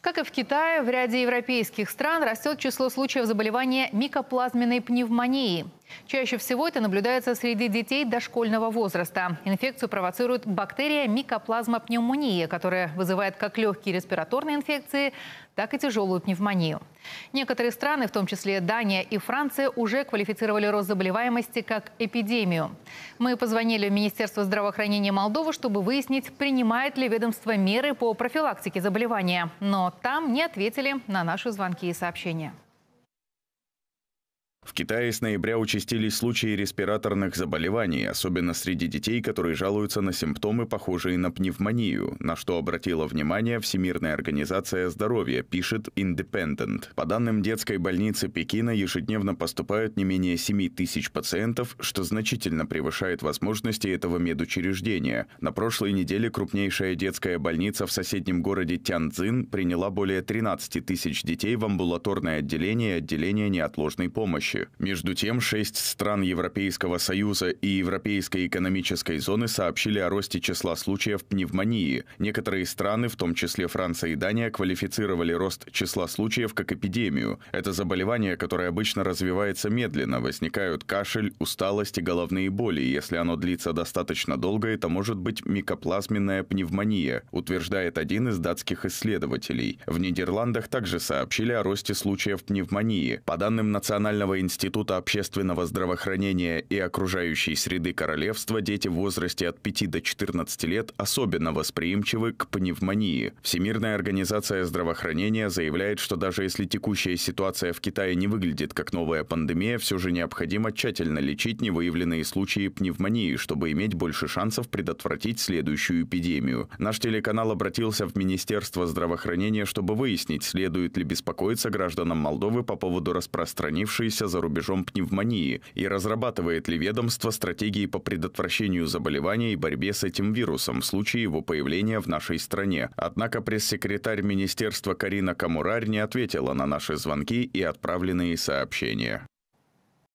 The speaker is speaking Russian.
Как и в Китае, в ряде европейских стран растет число случаев заболевания микоплазменной пневмонии. Чаще всего это наблюдается среди детей дошкольного возраста. Инфекцию провоцирует бактерия микоплазма пневмонии, которая вызывает как легкие респираторные инфекции, так и тяжелую пневмонию. Некоторые страны, в том числе Дания и Франция, уже квалифицировали рост заболеваемости как эпидемию. Мы позвонили в Министерство здравоохранения Молдовы, чтобы выяснить, принимает ли ведомство меры по профилактике заболевания. Но там не ответили на наши звонки и сообщения. В Китае с ноября участились случаи респираторных заболеваний, особенно среди детей, которые жалуются на симптомы, похожие на пневмонию, на что обратила внимание Всемирная организация здоровья, пишет Independent. По данным детской больницы Пекина, ежедневно поступают не менее 7 тысяч пациентов, что значительно превышает возможности этого медучреждения. На прошлой неделе крупнейшая детская больница в соседнем городе Тяньцзин приняла более 13 тысяч детей в амбулаторное отделение и отделение неотложной помощи помощи. Между тем, шесть стран Европейского Союза и Европейской экономической зоны сообщили о росте числа случаев пневмонии. Некоторые страны, в том числе Франция и Дания, квалифицировали рост числа случаев как эпидемию. Это заболевание, которое обычно развивается медленно. Возникают кашель, усталость и головные боли. Если оно длится достаточно долго, это может быть микоплазменная пневмония, утверждает один из датских исследователей. В Нидерландах также сообщили о росте случаев пневмонии. По данным Национального Института общественного здравоохранения и окружающей среды королевства дети в возрасте от 5 до 14 лет особенно восприимчивы к пневмонии. Всемирная организация здравоохранения заявляет, что даже если текущая ситуация в Китае не выглядит как новая пандемия, все же необходимо тщательно лечить невыявленные случаи пневмонии, чтобы иметь больше шансов предотвратить следующую эпидемию. Наш телеканал обратился в Министерство здравоохранения, чтобы выяснить, следует ли беспокоиться гражданам Молдовы по поводу распространившейся за рубежом пневмонии и разрабатывает ли ведомство стратегии по предотвращению заболевания и борьбе с этим вирусом в случае его появления в нашей стране. Однако пресс-секретарь министерства Карина Камурарь не ответила на наши звонки и отправленные сообщения.